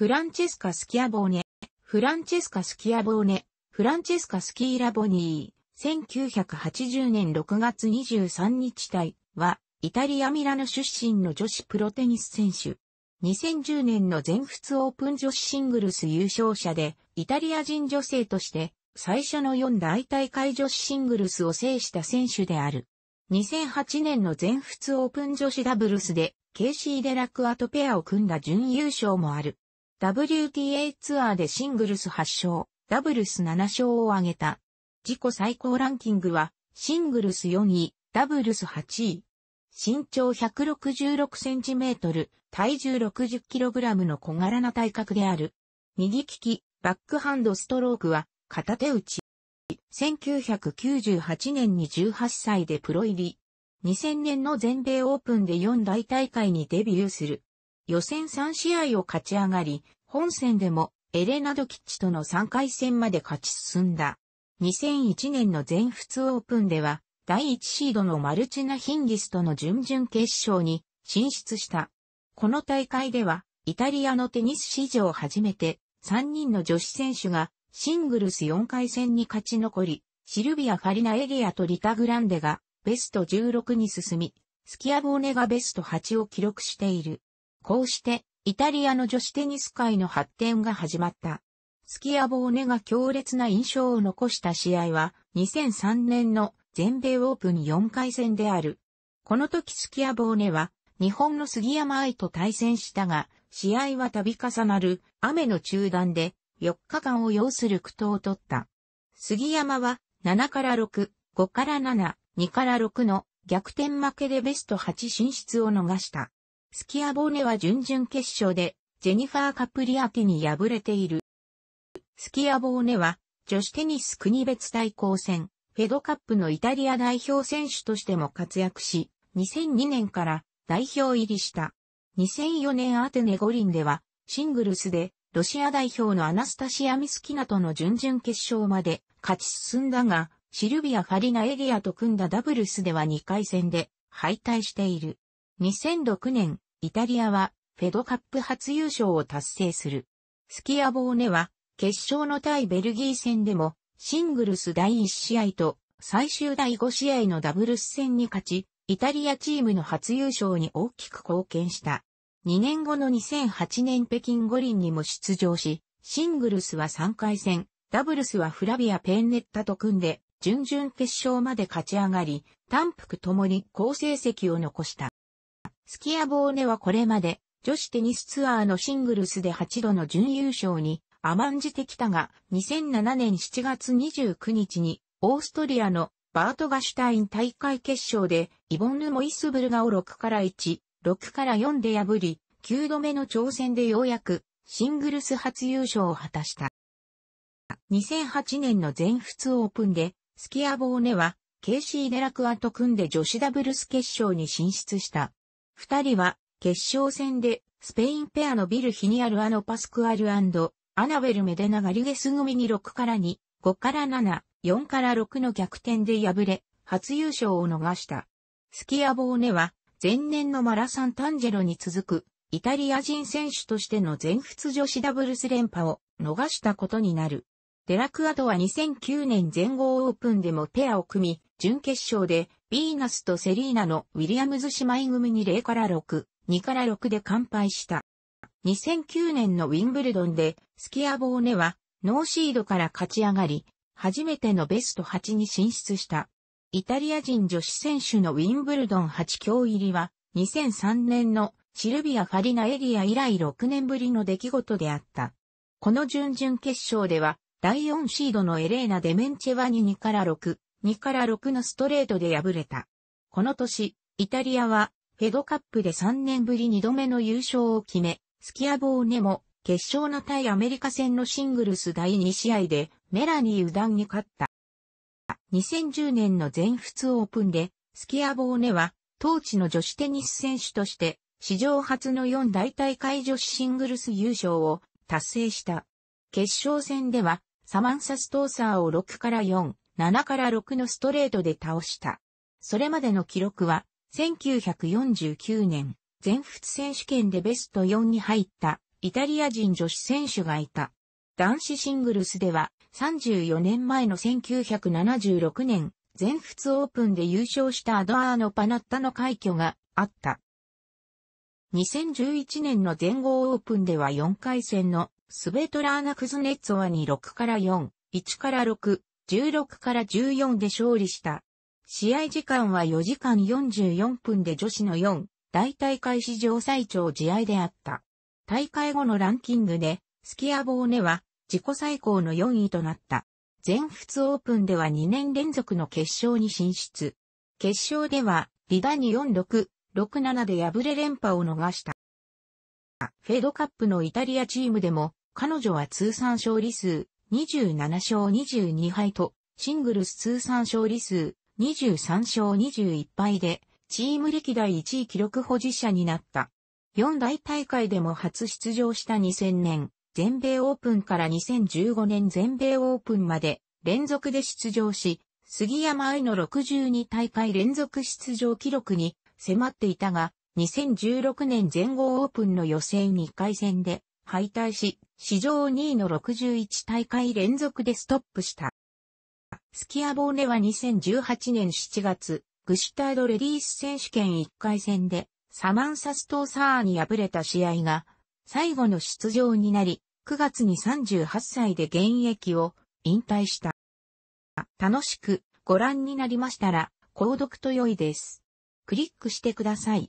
フランチェスカ・スキアボーネ、フランチェスカ・スキアボーネ、フランチェスカ・スキーラボニー、1980年6月23日体は、イタリア・ミラノ出身の女子プロテニス選手。2010年の全仏オープン女子シングルス優勝者で、イタリア人女性として、最初の4大大会女子シングルスを制した選手である。2008年の全仏オープン女子ダブルスで、ケーシー・デラクアとペアを組んだ準優勝もある。WTA ツアーでシングルス8勝、ダブルス7勝を挙げた。自己最高ランキングは、シングルス4位、ダブルス8位。身長166センチメートル、体重60キログラムの小柄な体格である。右利き、バックハンドストロークは、片手打ち。1998年に18歳でプロ入り。2000年の全米オープンで4大大会にデビューする。予選3試合を勝ち上がり、本戦でもエレナドキッチとの3回戦まで勝ち進んだ。2001年の全仏オープンでは、第1シードのマルチナ・ヒンギスとの準々決勝に進出した。この大会では、イタリアのテニス史上初めて、3人の女子選手がシングルス4回戦に勝ち残り、シルビア・ファリナエリアとリタ・グランデがベスト16に進み、スキアボーネがベスト8を記録している。こうして、イタリアの女子テニス界の発展が始まった。スキアボーネが強烈な印象を残した試合は、2003年の全米オープン4回戦である。この時スキアボーネは、日本の杉山愛と対戦したが、試合は度重なる雨の中断で4日間を要する苦闘を取った。杉山は7から6、5から7、2から6の逆転負けでベスト8進出を逃した。スキアボーネは準々決勝で、ジェニファー・カプリアテに敗れている。スキアボーネは、女子テニス国別対抗戦、フェドカップのイタリア代表選手としても活躍し、2002年から代表入りした。2004年アテネ五輪では、シングルスで、ロシア代表のアナスタシア・ミスキナとの準々決勝まで勝ち進んだが、シルビア・ファリナエリアと組んだダブルスでは2回戦で敗退している。2006年、イタリアはフェドカップ初優勝を達成する。スキアボーネは、決勝の対ベルギー戦でも、シングルス第1試合と最終第5試合のダブルス戦に勝ち、イタリアチームの初優勝に大きく貢献した。2年後の2008年北京五輪にも出場し、シングルスは3回戦、ダブルスはフラビア・ペンネッタと組んで、準々決勝まで勝ち上がり、単服ともに好成績を残した。スキアボーネはこれまで女子テニスツアーのシングルスで8度の準優勝に甘んじてきたが2007年7月29日にオーストリアのバートガシュタイン大会決勝でイボンヌ・モイスブルガを6から1、6から4で破り9度目の挑戦でようやくシングルス初優勝を果たした。2008年の全仏オープンでスキアボーネはケイシー・デラクアと組んで女子ダブルス決勝に進出した。二人は、決勝戦で、スペインペアのビル・ヒニアル・アノ・パスクアルアナベル・メデナ・ガリゲス組に6から2、5から7、4から6の逆転で敗れ、初優勝を逃した。スキアボーネは、前年のマラサン・タンジェロに続く、イタリア人選手としての全仏女子ダブルス連覇を逃したことになる。デラクアドは2009年全豪オープンでもペアを組み、準決勝でビーナスとセリーナのウィリアムズ姉妹組に0から6、2から6で完敗した。2009年のウィンブルドンで、スキアボーネは、ノーシードから勝ち上がり、初めてのベスト8に進出した。イタリア人女子選手のウィンブルドン8強入りは、2003年のシルビア・ファリナエリア以来6年ぶりの出来事であった。この準々決勝では、第4シードのエレーナ・デメンチェワに2から6、2から6のストレートで敗れた。この年、イタリアは、フェドカップで3年ぶり2度目の優勝を決め、スキアボーネも、決勝の対アメリカ戦のシングルス第2試合で、メラニー・ウダンに勝った。2010年の全仏オープンで、スキアボーネは、当地の女子テニス選手として、史上初の4大大会女子シングルス優勝を達成した。決勝戦では、サマンサ・ストーサーを6から4、7から6のストレートで倒した。それまでの記録は、1949年、全仏選手権でベスト4に入った、イタリア人女子選手がいた。男子シングルスでは、34年前の1976年、全仏オープンで優勝したアドアーノ・パナッタの快挙があった。2011年の全豪オープンでは4回戦のスベトラーナ・クズネッツォワに6から4、1から6、16から14で勝利した。試合時間は4時間44分で女子の4、大大会史上最長試合であった。大会後のランキングで、スキアボーネは自己最高の4位となった。全仏オープンでは2年連続の決勝に進出。決勝では、リダに46、67で敗れ連覇を逃した。フェードカップのイタリアチームでも、彼女は通算勝利数27勝22敗と、シングルス通算勝利数23勝21敗で、チーム歴代1位記録保持者になった。四大大会でも初出場した2000年、全米オープンから2015年全米オープンまで連続で出場し、杉山愛の62大会連続出場記録に迫っていたが、2016年全豪オープンの予選2回戦で敗退し、史上2位の61大会連続でストップした。スキアボーネは2018年7月、グシュタードレディース選手権1回戦で、サマンサストーサーに敗れた試合が、最後の出場になり、9月に38歳で現役を引退した。楽しくご覧になりましたら、購読と良いです。クリックしてください。